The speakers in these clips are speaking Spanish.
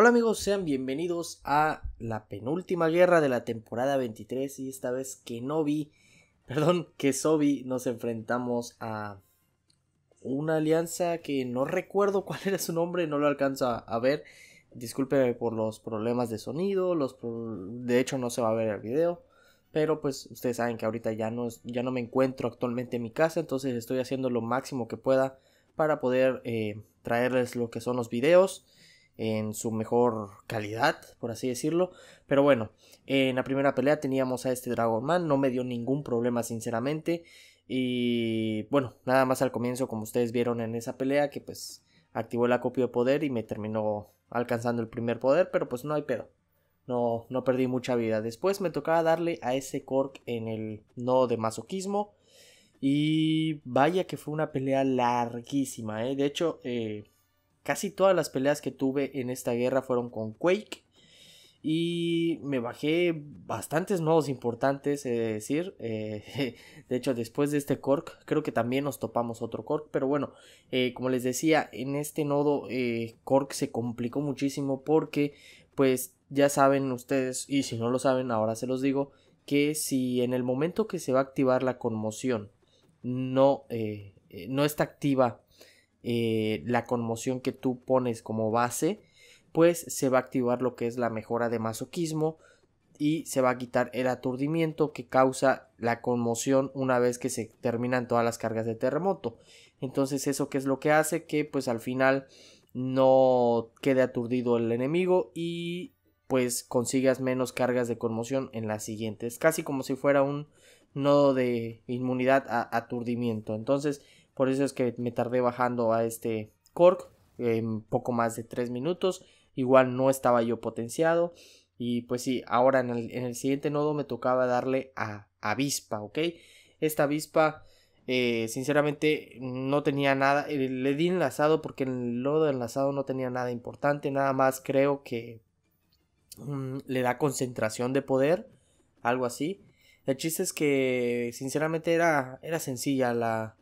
Hola amigos, sean bienvenidos a la penúltima guerra de la temporada 23 y esta vez que no vi, perdón, que Sobi nos enfrentamos a una alianza que no recuerdo cuál era su nombre, no lo alcanza a, ver. disculpe por los problemas de sonido, los de hecho no se va a ver el video, pero pues ustedes saben que ahorita ya no, ya no me encuentro actualmente en mi casa, entonces estoy haciendo lo máximo que pueda para poder eh, traerles lo que son los videos en su mejor calidad, por así decirlo. Pero bueno, en la primera pelea teníamos a este Dragon Man, no me dio ningún problema sinceramente. Y bueno, nada más al comienzo, como ustedes vieron en esa pelea, que pues activó el acopio de poder y me terminó alcanzando el primer poder, pero pues no hay pedo. No, no perdí mucha vida. Después me tocaba darle a ese Cork en el nodo de masoquismo. Y vaya que fue una pelea larguísima, ¿eh? De hecho, eh, casi todas las peleas que tuve en esta guerra fueron con Quake. Y me bajé bastantes nodos importantes, decir. Eh, de hecho, después de este Cork, creo que también nos topamos otro Cork. Pero bueno, eh, como les decía, en este nodo eh, Cork se complicó muchísimo porque, pues, ya saben ustedes, y si no lo saben, ahora se los digo, que si en el momento que se va a activar la conmoción no, no está activa eh, la conmoción que tú pones como base, pues se va a activar lo que es la mejora de masoquismo y se va a quitar el aturdimiento que causa la conmoción una vez que se terminan todas las cargas de terremoto. Entonces eso que es lo que hace que pues al final no quede aturdido el enemigo y pues consigas menos cargas de conmoción en las siguientes. Casi como si fuera un nodo de inmunidad a aturdimiento. Entonces por eso es que me tardé bajando a este Cork en poco más de 3 minutos. Igual no estaba yo potenciado. Y pues sí, ahora en el, siguiente nodo me tocaba darle a avispa, ¿ok? Esta avispa, eh, sinceramente, no tenía nada. Eh, le di enlazado porque el nodo enlazado no tenía nada importante. Nada más creo que mm, le da concentración de poder, algo así. El chiste es que, sinceramente, era, era sencilla la,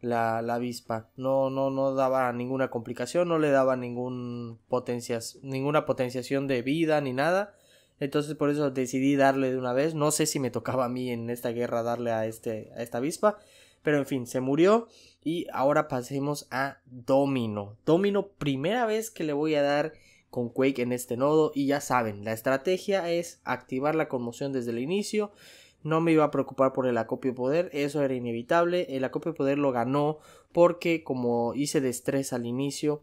la, la, avispa. No, no, no daba ninguna complicación, no le daba ningún potencias, ninguna potenciación de vida ni nada. Entonces por eso decidí darle de una vez. No sé si me tocaba a mí en esta guerra darle a, este, a esta avispa. Pero en fin, se murió. Y ahora pasemos a Domino. Domino, primera vez que le voy a dar con Quake en este nodo. Y ya saben, la estrategia es activar la conmoción desde el inicio no me iba a preocupar por el acopio de poder, eso era inevitable. El acopio de poder lo ganó porque como hice de estrés al inicio,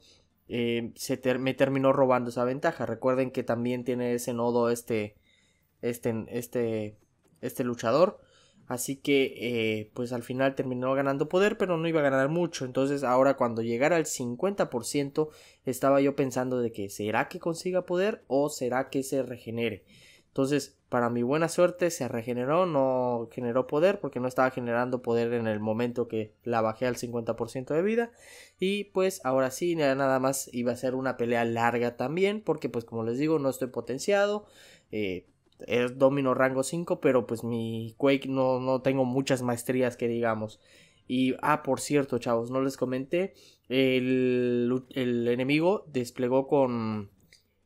eh, se me terminó robando esa ventaja. Recuerden que también tiene ese nodo este, este, este, este luchador. Así que eh, pues al final terminó ganando poder, pero no iba a ganar mucho. Entonces ahora cuando llegara al 50% estaba yo pensando de que será que consiga poder o será que se regenere. Entonces, para mi buena suerte, se regeneró, no generó poder porque no estaba generando poder en el momento que la bajé al 50% de vida. Y pues ahora sí, nada más iba a ser una pelea larga también porque pues como les digo, no estoy potenciado. Eh, es domino rango 5, pero pues mi Quake no, tengo muchas maestrías que digamos. Y, ah, por cierto, chavos, no les comenté, el, el enemigo desplegó con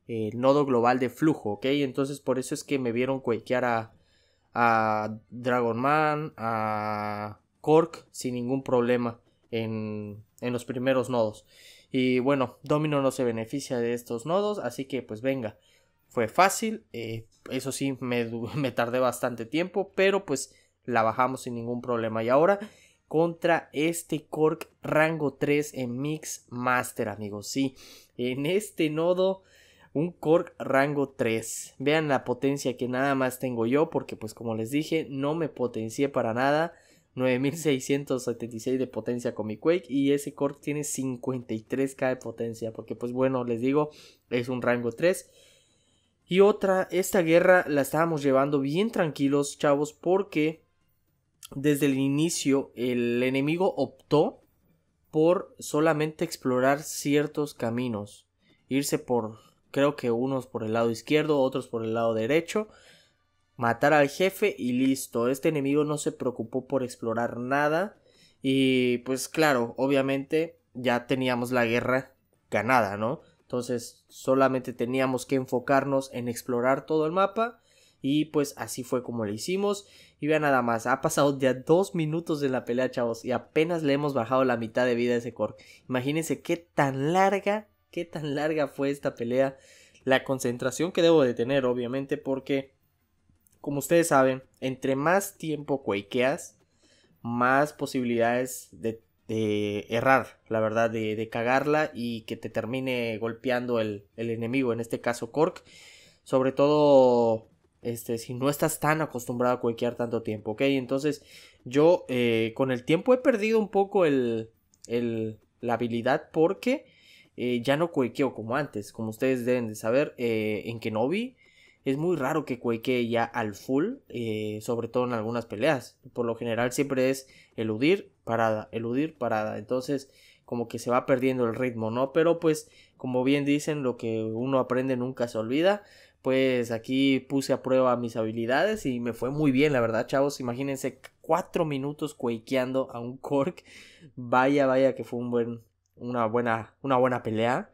el eh, nodo global de flujo, ¿ok? Entonces por eso es que me vieron cuequear a, a Dragon Man, a Cork sin ningún problema en, en los primeros nodos. Y bueno, Domino no se beneficia de estos nodos, así que pues venga, fue fácil, eh, eso sí, me, tardé bastante tiempo, pero pues la bajamos sin ningún problema. Y ahora contra este Cork rango 3 en Mix Master, amigos, sí, en este nodo un Korg rango 3. Vean la potencia que nada más tengo yo, porque pues como les dije, no me potencié para nada. 9676 de potencia con mi Quake y ese Korg tiene 53k de potencia, porque pues bueno, les digo, es un rango 3. Y otra, esta guerra la estábamos llevando bien tranquilos, chavos, porque desde el inicio el enemigo optó por solamente explorar ciertos caminos, irse por creo que unos por el lado izquierdo, otros por el lado derecho. Matar al jefe y listo. Este enemigo no se preocupó por explorar nada. Y pues claro, obviamente ya teníamos la guerra ganada, ¿no? Entonces solamente teníamos que enfocarnos en explorar todo el mapa. Y pues así fue como lo hicimos. Y vea nada más, ha pasado ya dos minutos de la pelea, chavos. Y apenas le hemos bajado la mitad de vida a ese core. Imagínense qué tan larga qué tan larga fue esta pelea. La concentración que debo de tener, obviamente, porque, como ustedes saben, entre más tiempo cuequeas, más posibilidades de, errar, la verdad, de, de, cagarla y que te termine golpeando el, el enemigo, en este caso Cork. Sobre todo este, si no estás tan acostumbrado a cuequear tanto tiempo, ¿ok? Entonces, yo eh, con el tiempo he perdido un poco el, el, la habilidad porque eh, ya no cuequeo como antes. Como ustedes deben de saber, eh, en Kenobi es muy raro que cuequee ya al full, eh, sobre todo en algunas peleas. Por lo general siempre es eludir, parada, eludir, parada. Entonces como que se va perdiendo el ritmo, ¿no? Pero pues como bien dicen, lo que uno aprende nunca se olvida. Pues aquí puse a prueba mis habilidades y me fue muy bien, la verdad, chavos. Imagínense cuatro minutos cuequeando a un Cork. Vaya, vaya que fue un buen, una buena, una buena pelea.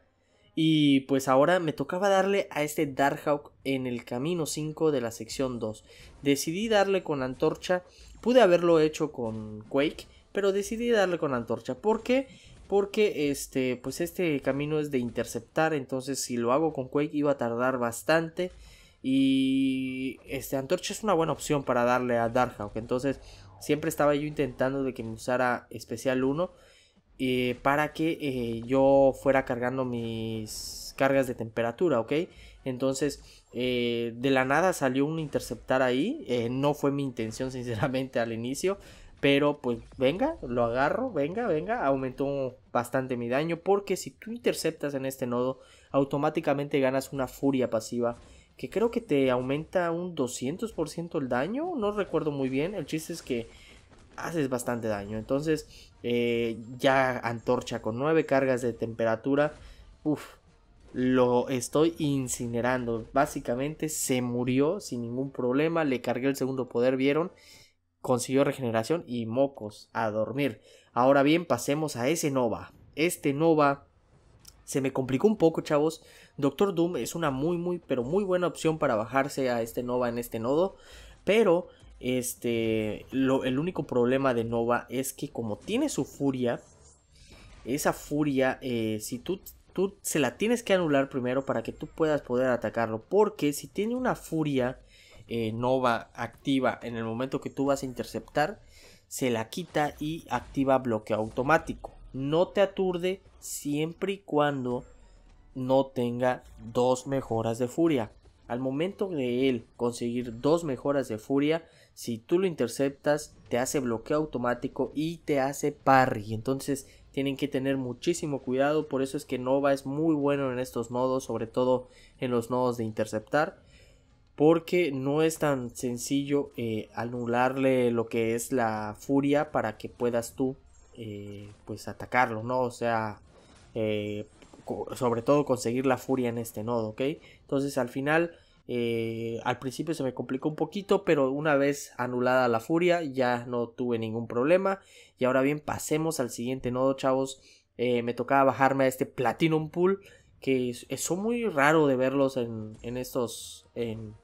Y pues ahora me tocaba darle a este Darkhawk en el camino 5 de la sección 2. Decidí darle con antorcha. Pude haberlo hecho con Quake, pero decidí darle con antorcha. ¿Por qué? Porque este, pues este camino es de interceptar, entonces si lo hago con Quake iba a tardar bastante. Y este antorcha es una buena opción para darle a Darkhawk. Entonces siempre estaba yo intentando de que me usara especial 1 eh, para que eh, yo fuera cargando mis cargas de temperatura, ¿ok? Entonces, eh, de la nada salió un interceptar ahí, no fue mi intención sinceramente al inicio, pero pues venga, lo agarro, venga, venga, aumentó bastante mi daño porque si tú interceptas en este nodo, automáticamente ganas una furia pasiva que creo que te aumenta un 200% el daño, no recuerdo muy bien, el chiste es que haces bastante daño. Entonces, eh, ya antorcha con nueve cargas de temperatura, Uf. lo estoy incinerando. Básicamente se murió sin ningún problema, le cargué el segundo poder, vieron, consiguió regeneración y mocos a dormir. Ahora bien, pasemos a ese Nova. Este Nova se me complicó un poco, chavos. Doctor Doom es una muy, muy, pero muy buena opción para bajarse a este Nova en este nodo. Pero este, lo, el único problema de Nova es que como tiene su furia, esa furia, eh, si tú, tú se la tienes que anular primero para que tú puedas poder atacarlo, porque si tiene una furia eh, Nova activa en el momento que tú vas a interceptar, se la quita y activa bloqueo automático. No te aturde siempre y cuando no tenga dos mejoras de furia. Al momento de él conseguir dos mejoras de furia, si tú lo interceptas, te hace bloqueo automático y te hace parry. Entonces tienen que tener muchísimo cuidado. Por eso es que Nova es muy bueno en estos nodos, sobre todo en los nodos de interceptar. Porque no es tan sencillo eh, anularle lo que es la furia para que puedas tú eh, pues atacarlo, ¿no? O sea, eh, sobre todo conseguir la furia en este nodo, ¿ok? Entonces al final, eh, al principio se me complicó un poquito, pero una vez anulada la furia ya no tuve ningún problema. Y ahora bien, pasemos al siguiente nodo, chavos. Eh, me tocaba bajarme a este Platinum Pool, que es, muy raro de verlos en, estos... En,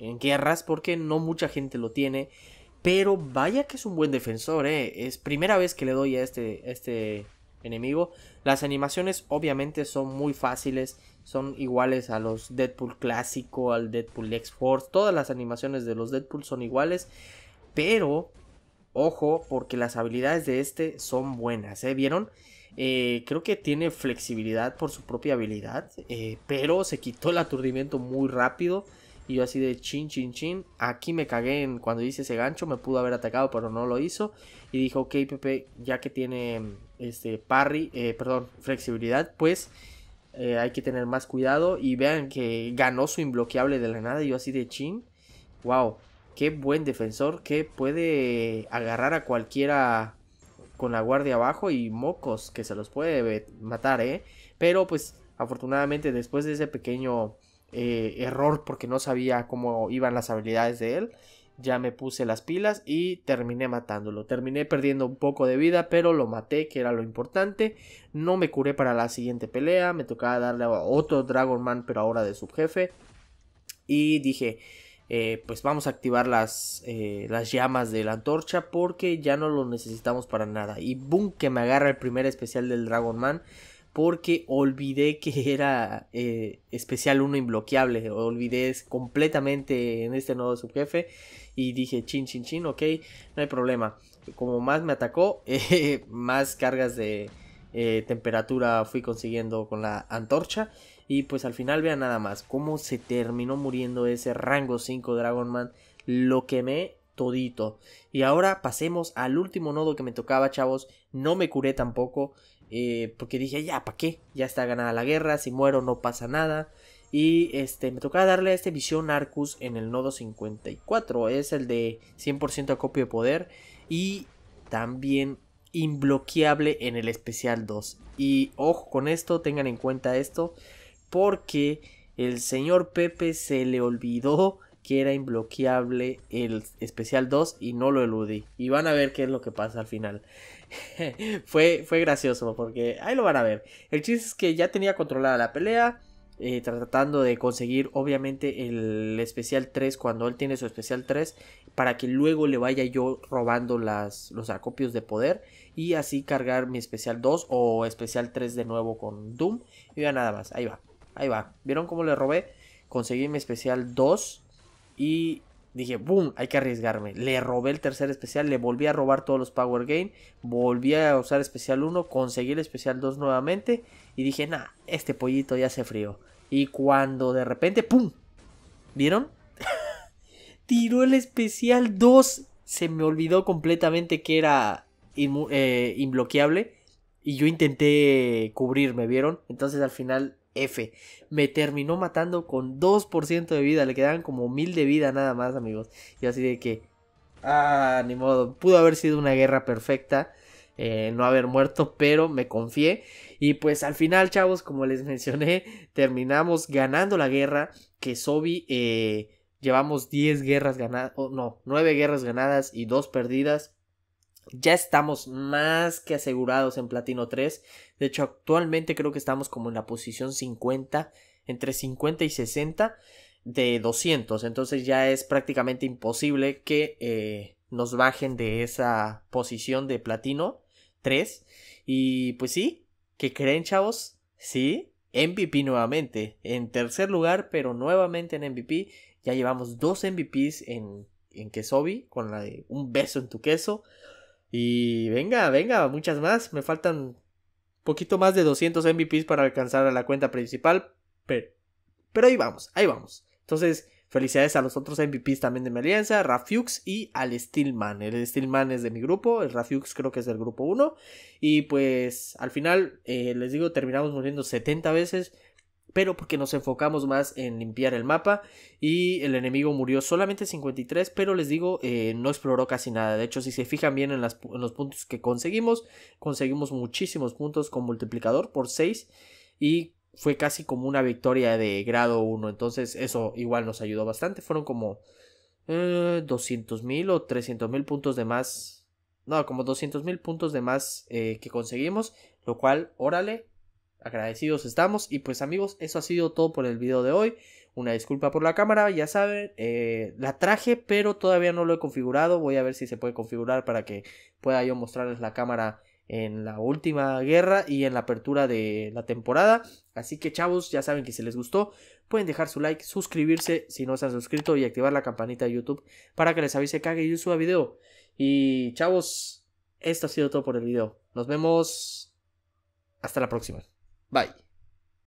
en guerras porque no mucha gente lo tiene. Pero vaya que es un buen defensor, ¿eh? Es primera vez que le doy a este, este enemigo. Las animaciones obviamente son muy fáciles, son iguales a los Deadpool clásico, al Deadpool X-Force, todas las animaciones de los Deadpool son iguales, pero ojo porque las habilidades de este son buenas, ¿eh? ¿Vieron? Eh, creo que tiene flexibilidad por su propia habilidad, eh, pero se quitó el aturdimiento muy rápido. Y yo así de chin, chin, chin. Aquí me cagué en cuando hice ese gancho. Me pudo haber atacado, pero no lo hizo. Y dijo, ok, Pepe, ya que tiene este parry, eh, perdón, flexibilidad, pues eh, hay que tener más cuidado. Y vean que ganó su imbloqueable de la nada. Y yo así de chin. Wow, qué buen defensor que puede agarrar a cualquiera con la guardia abajo y mocos que se los puede matar, ¿eh? Pero pues afortunadamente después de ese pequeño eh, error porque no sabía cómo iban las habilidades de él. Ya me puse las pilas y terminé matándolo. Terminé perdiendo un poco de vida, pero lo maté, que era lo importante. No me curé para la siguiente pelea. Me tocaba darle a otro Dragon Man, pero ahora de subjefe. Y dije, eh, pues vamos a activar las, eh, las llamas de la antorcha porque ya no lo necesitamos para nada. Y boom, que me agarra el primer especial del Dragon Man porque olvidé que era eh, especial uno imbloqueable. Olvidé completamente en este nuevo subjefe. Y dije, chin, chin, chin, ok, no hay problema. Como más me atacó, eh, más cargas de eh, temperatura fui consiguiendo con la antorcha. Y pues al final vean nada más cómo se terminó muriendo ese rango 5 Dragon Man. Lo quemé todito. Y ahora pasemos al último nodo que me tocaba, chavos. No me curé tampoco. Eh, porque dije, ya, ¿para qué? Ya está ganada la guerra. Si muero no pasa nada. Y este, me tocaba darle a este Visión Arcus en el nodo 54. Es el de 100% acopio de poder. Y también imbloqueable en el especial 2. Y ojo con esto, tengan en cuenta esto. Porque el señor Pepe se le olvidó que era imbloqueable el especial 2 y no lo eludí. Y van a ver qué es lo que pasa al final. fue, fue gracioso porque ahí lo van a ver. El chiste es que ya tenía controlada la pelea. Eh, tratando de conseguir obviamente el especial 3 cuando él tiene su especial 3 para que luego le vaya yo robando las, los acopios de poder y así cargar mi especial 2 o especial 3 de nuevo con Doom y ya nada más, ahí va, ahí va, vieron cómo le robé, conseguí mi especial 2 y dije, boom, hay que arriesgarme. Le robé el tercer especial, le volví a robar todos los Power Gain. volví a usar especial 1, conseguí el especial 2 nuevamente y dije, nah, este pollito ya se frío. Y cuando de repente, ¡pum! ¿Vieron? Tiró el especial 2. Se me olvidó completamente que era imbloqueable. Eh, inbloqueable. Y yo intenté cubrirme, ¿vieron? Entonces al final F. Me terminó matando con 2% de vida. Le quedaban como 1000 de vida nada más, amigos. Y así de que. Ah, ni modo. Pudo haber sido una guerra perfecta. Eh, no haber muerto, pero me confié. Y pues al final, chavos, como les mencioné, terminamos ganando la guerra. Que Sobi. Eh, llevamos 10 guerras ganadas. no, 9 guerras ganadas y 2 perdidas ya estamos más que asegurados en Platino 3. De hecho, actualmente creo que estamos como en la posición 50, entre 50 y 60 de 200. Entonces ya es prácticamente imposible que eh, nos bajen de esa posición de Platino 3. Y pues sí, que creen chavos? Sí, MVP nuevamente. En tercer lugar, pero nuevamente en MVP. Ya llevamos dos MVPs en, en Quesobi con la de un beso en tu queso. Y venga, venga, muchas más. Me faltan poquito más de 200 MVPs para alcanzar a la cuenta principal. Pero, ahí vamos, ahí vamos. Entonces, felicidades a los otros MVPs también de mi alianza, Rafiux y al Steelman. El Steelman es de mi grupo, el Rafiux creo que es del grupo 1. Y pues al final, eh, les digo, terminamos muriendo 70 veces pero porque nos enfocamos más en limpiar el mapa y el enemigo murió solamente 53, pero les digo, eh, no exploró casi nada. De hecho, si se fijan bien en, los puntos que conseguimos, conseguimos muchísimos puntos con multiplicador por 6 y fue casi como una victoria de grado 1. Entonces eso igual nos ayudó bastante. Fueron como 200.000 eh, mil o 300 mil puntos de más. No, como 200 mil puntos de más eh, que conseguimos, lo cual, órale, agradecidos estamos. Y pues amigos, eso ha sido todo por el video de hoy. Una disculpa por la cámara, ya saben, eh, la traje, pero todavía no lo he configurado. Voy a ver si se puede configurar para que pueda yo mostrarles la cámara en la última guerra y en la apertura de la temporada. Así que chavos, ya saben que si les gustó, pueden dejar su like, suscribirse si no se han suscrito y activar la campanita de YouTube para que les avise que yo suba video. Y chavos, esto ha sido todo por el video. Nos vemos. Hasta la próxima. Bye.